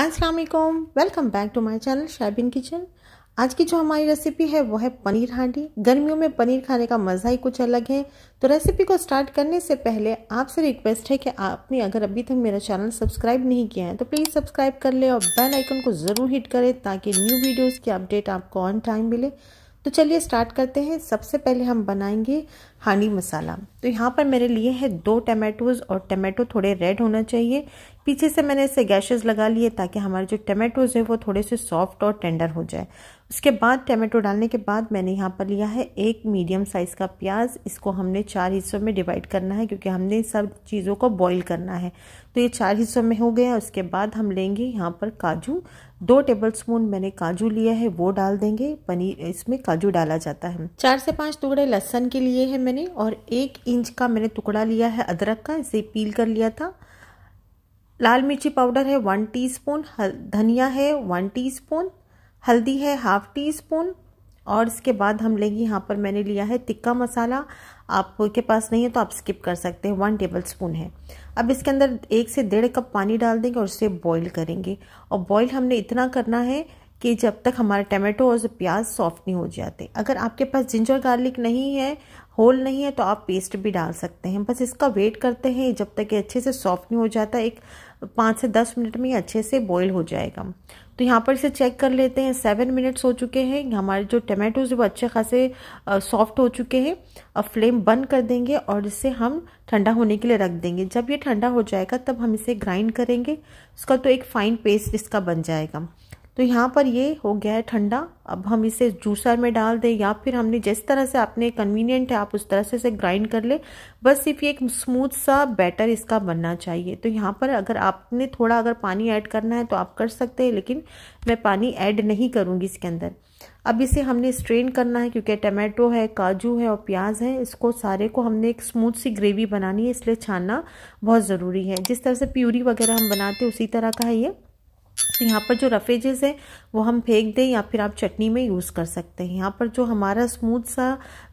Aslam welcome back to my channel Shaibin kitchen आज की जो हमारी रेसिपी है वो है पनीर हांडी गर्मियों में पनीर खाने का मज़ा ही कुछ अलग है तो रेसिपी को स्टार्ट करने से पहले आपसे रिक्वेस्ट है कि आपने अगर अभी तक मेरा चैनल सब्सक्राइब नहीं किया है तो प्लीज़ सब्सक्राइब कर लें और बेल आइकन को ज़रूर हिट करें ताकि न्यू वीडियोज़ की अपडेट आपको ऑन टाइम मिले तो चलिए स्टार्ट करते हैं सबसे पहले हम बनाएंगे हांडी मसाला तो यहाँ पर मेरे लिए है दो टमाटोज़ और टमाटो थोड़े रेड होना चाहिए पीछे से मैंने इसे गैशेज़ लगा लिए ताकि हमारे जो टमाटोज़ है वो थोड़े से सॉफ्ट और टेंडर हो जाए इसके बाद टमाटो डालने के बाद मैंने यहाँ पर लिया है एक मीडियम साइज़ का प्याज इसको हमने चार हिस्सों में डिवाइड करना है क्योंकि हमने सब चीज़ों को बॉईल करना है तो ये चार हिस्सों में हो गया उसके बाद हम लेंगे यहाँ पर काजू दो टेबल स्पून मैंने काजू लिया है वो डाल देंगे पनीर इसमें काजू डाला जाता है चार से पाँच टुकड़े लहसन के लिए है मैंने और एक इंच का मैंने टुकड़ा लिया है अदरक का इसे पील कर लिया था लाल मिर्ची पाउडर है वन टीस्पून धनिया है वन टीस्पून हल्दी है हाफ टी स्पून और इसके बाद हम लेंगे यहाँ पर मैंने लिया है तिक्का मसाला आपके पास नहीं है तो आप स्किप कर सकते हैं वन टेबल स्पून है अब इसके अंदर एक से डेढ़ कप पानी डाल देंगे और उसे बॉईल करेंगे और बॉईल हमने इतना करना है कि जब तक हमारा टमाटो और प्याज सॉफ्ट नहीं हो जाते अगर आपके पास जिंजर गार्लिक नहीं है होल नहीं है तो आप पेस्ट भी डाल सकते हैं बस इसका वेट करते हैं जब तक ये अच्छे से सॉफ्ट नहीं हो जाता एक तो पाँच से दस मिनट में अच्छे से बॉईल हो जाएगा तो यहाँ पर इसे चेक कर लेते हैं सेवन मिनट्स हो चुके हैं हमारे जो टमाटोज वो अच्छे खासे सॉफ्ट हो चुके हैं अब फ्लेम बंद कर देंगे और इसे हम ठंडा होने के लिए रख देंगे जब ये ठंडा हो जाएगा तब हम इसे ग्राइंड करेंगे उसका तो एक फ़ाइन पेस्ट इसका बन जाएगा तो यहाँ पर ये हो गया है ठंडा अब हम इसे जूसर में डाल दें या फिर हमने जिस तरह से आपने कन्वीनियंट है आप उस तरह से इसे ग्राइंड कर ले बस सिर्फ ये एक स्मूथ सा बैटर इसका बनना चाहिए तो यहाँ पर अगर आपने थोड़ा अगर पानी ऐड करना है तो आप कर सकते हैं लेकिन मैं पानी ऐड नहीं करूँगी इसके अंदर अब इसे हमने स्ट्रेन करना है क्योंकि टमाटो है काजू है और प्याज है इसको सारे को हमने एक स्मूथ सी ग्रेवी बनानी है इसलिए छानना बहुत ज़रूरी है जिस तरह से प्यूरी वगैरह हम बनाते हैं उसी तरह का है ये तो यहाँ पर जो रफेजेस है वो हम फेंक दें या फिर आप चटनी में यूज़ कर सकते हैं यहाँ पर जो हमारा स्मूथ सा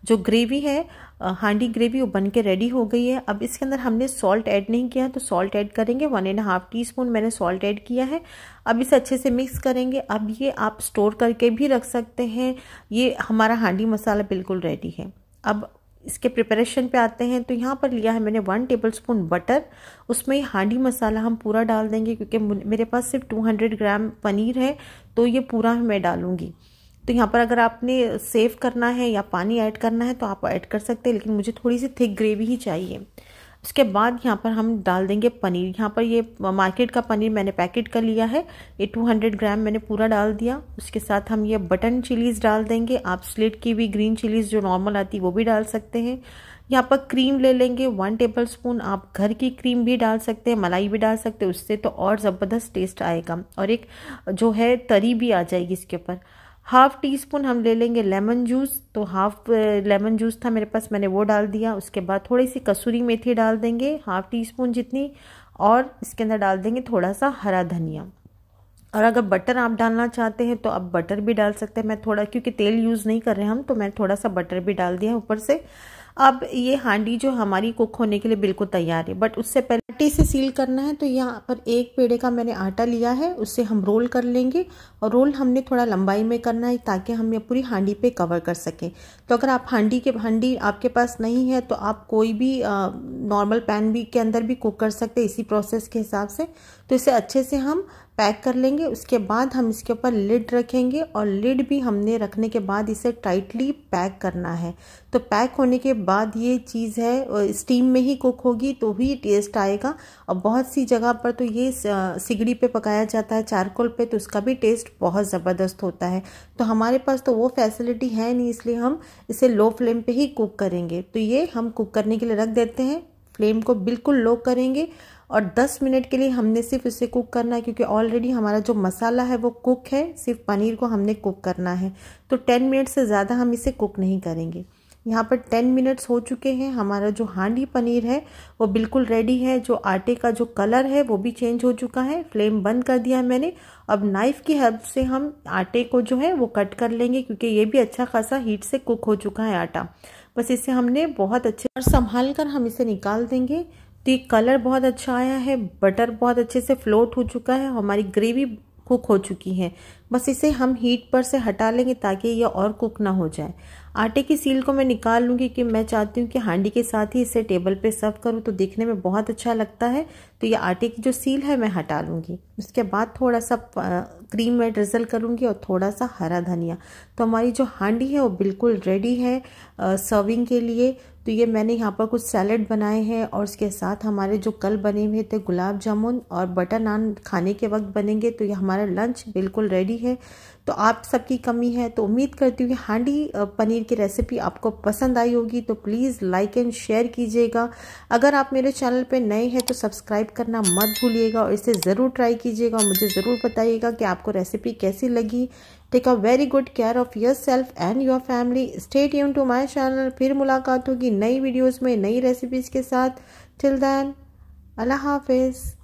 जो ग्रेवी है हांडी ग्रेवी वो बन के रेडी हो गई है अब इसके अंदर हमने सॉल्ट ऐड नहीं किया है तो सॉल्ट ऐड करेंगे one and half teaspoon मैंने सॉल्ट ऐड किया है अब इसे अच्छे से मिक्स करेंगे अब ये आप स्टोर करके भी रख सकते हैं ये हमारा हांडी मसाला बिल्कुल रेडी है अब इसके प्रिपरेशन पे आते हैं तो यहाँ पर लिया है मैंने वन टेबल स्पून बटर उसमें हांडी मसाला हम पूरा डाल देंगे क्योंकि मेरे पास सिर्फ 200 ग्राम पनीर है तो ये पूरा मैं डालूँगी तो यहाँ पर अगर आपने सेव करना है या पानी ऐड करना है तो आप ऐड कर सकते हैं लेकिन मुझे थोड़ी सी थिक ग्रेवी ही चाहिए उसके बाद यहाँ पर हम डाल देंगे पनीर यहाँ पर ये मार्केट का पनीर मैंने पैकेट कर लिया है ये 200 ग्राम मैंने पूरा डाल दिया उसके साथ हम ये बटन चिलीज़ डाल देंगे आप स्लेट की भी ग्रीन चिलीज़ जो नॉर्मल आती है वो भी डाल सकते हैं यहाँ पर क्रीम ले लेंगे वन टेबल स्पून आप घर की क्रीम भी डाल सकते हैं मलाई भी डाल सकते हैं उससे तो और ज़बरदस्त टेस्ट आएगा और एक जो है तरी भी आ जाएगी इसके ऊपर हाफ टी स्पून हम ले लेंगे लेमन जूस तो हाफ लेमन जूस था मेरे पास मैंने वो डाल दिया उसके बाद थोड़ी सी कसूरी मेथी डाल देंगे हाफ टी स्पून जितनी और इसके अंदर डाल देंगे थोड़ा सा हरा धनिया और अगर बटर आप डालना चाहते हैं तो आप बटर भी डाल सकते हैं मैं थोड़ा क्योंकि तेल यूज़ नहीं कर रहे हम तो मैं थोड़ा सा बटर भी डाल दिया ऊपर से अब ये हांडी जो हमारी कुक होने के लिए बिल्कुल तैयार है बट उससे पहले आटे से सील करना है तो यहाँ पर एक पेड़े का मैंने आटा लिया है उससे हम रोल कर लेंगे और रोल हमने थोड़ा लंबाई में करना है ताकि हम ये पूरी हांडी पे कवर कर सकें तो अगर आप हांडी के हांडी आपके पास नहीं है तो आप कोई भी नॉर्मल पैन भी के अंदर भी कुक कर सकते इसी प्रोसेस के हिसाब से तो इसे अच्छे से हम पैक कर लेंगे उसके बाद हम इसके ऊपर लिड रखेंगे और लिड भी हमने रखने के बाद इसे टाइटली पैक करना है तो पैक होने के बाद ये चीज़ है स्टीम में ही कुक होगी तो ही टेस्ट आएगा और बहुत सी जगह पर तो ये सिगड़ी पे पकाया जाता है चारकोल पे तो उसका भी टेस्ट बहुत ज़बरदस्त होता है तो हमारे पास तो वो फैसिलिटी है नहीं इसलिए हम इसे लो फ्लेम पर ही कुक करेंगे तो ये हम कुक करने के लिए रख देते हैं फ्लेम को बिल्कुल लो करेंगे और 10 मिनट के लिए हमने सिर्फ इसे कुक करना है क्योंकि ऑलरेडी हमारा जो मसाला है वो कुक है सिर्फ पनीर को हमने कुक करना है तो 10 मिनट से ज़्यादा हम इसे कुक नहीं करेंगे यहाँ पर टेन मिनट्स हो चुके हैं हमारा जो हांडी पनीर है वो बिल्कुल रेडी है जो आटे का जो कलर है वो भी चेंज हो चुका है फ्लेम बंद कर दिया मैंने अब नाइफ़ की हेल्प से हम आटे को जो है वो कट कर लेंगे क्योंकि ये भी अच्छा खासा हीट से कुक हो चुका है आटा बस इसे हमने बहुत अच्छे और संभाल कर हम इसे निकाल देंगे तो ये कलर बहुत अच्छा आया है बटर बहुत अच्छे से फ्लोट हो चुका है हमारी ग्रेवी कुक हो चुकी है बस इसे हम हीट पर से हटा लेंगे ताकि यह और कुक ना हो जाए आटे की सील को मैं निकाल लूँगी कि मैं चाहती हूँ कि हांडी के साथ ही इसे टेबल पे सर्व करूँ तो दिखने में बहुत अच्छा लगता है तो ये आटे की जो सील है मैं हटा लूँगी उसके बाद थोड़ा सा क्रीम में ड्रिजल करूँगी और थोड़ा सा हरा धनिया तो हमारी जो हांडी है वो बिल्कुल रेडी है सर्विंग के लिए तो ये मैंने यहाँ पर कुछ सैलड बनाए हैं और उसके साथ हमारे जो कल बने हुए थे गुलाब जामुन और बटर नान खाने के वक्त बनेंगे तो ये हमारा लंच बिल्कुल रेडी है तो आप सबकी कमी है तो उम्मीद करती हूँ हांडी पनीर की रेसिपी आपको पसंद आई होगी तो प्लीज़ लाइक एंड शेयर कीजिएगा अगर आप मेरे चैनल पे नए हैं तो सब्सक्राइब करना मत भूलिएगा और इसे ज़रूर ट्राई कीजिएगा और मुझे ज़रूर बताइएगा कि आपको रेसिपी कैसी लगी take a very good care of your self and your family stay यून टू माई चैनल फिर मुलाकात होगी नई वीडियोज़ में नई रेसिपीज़ के साथ टिल दैन अल्लाह हाफिज़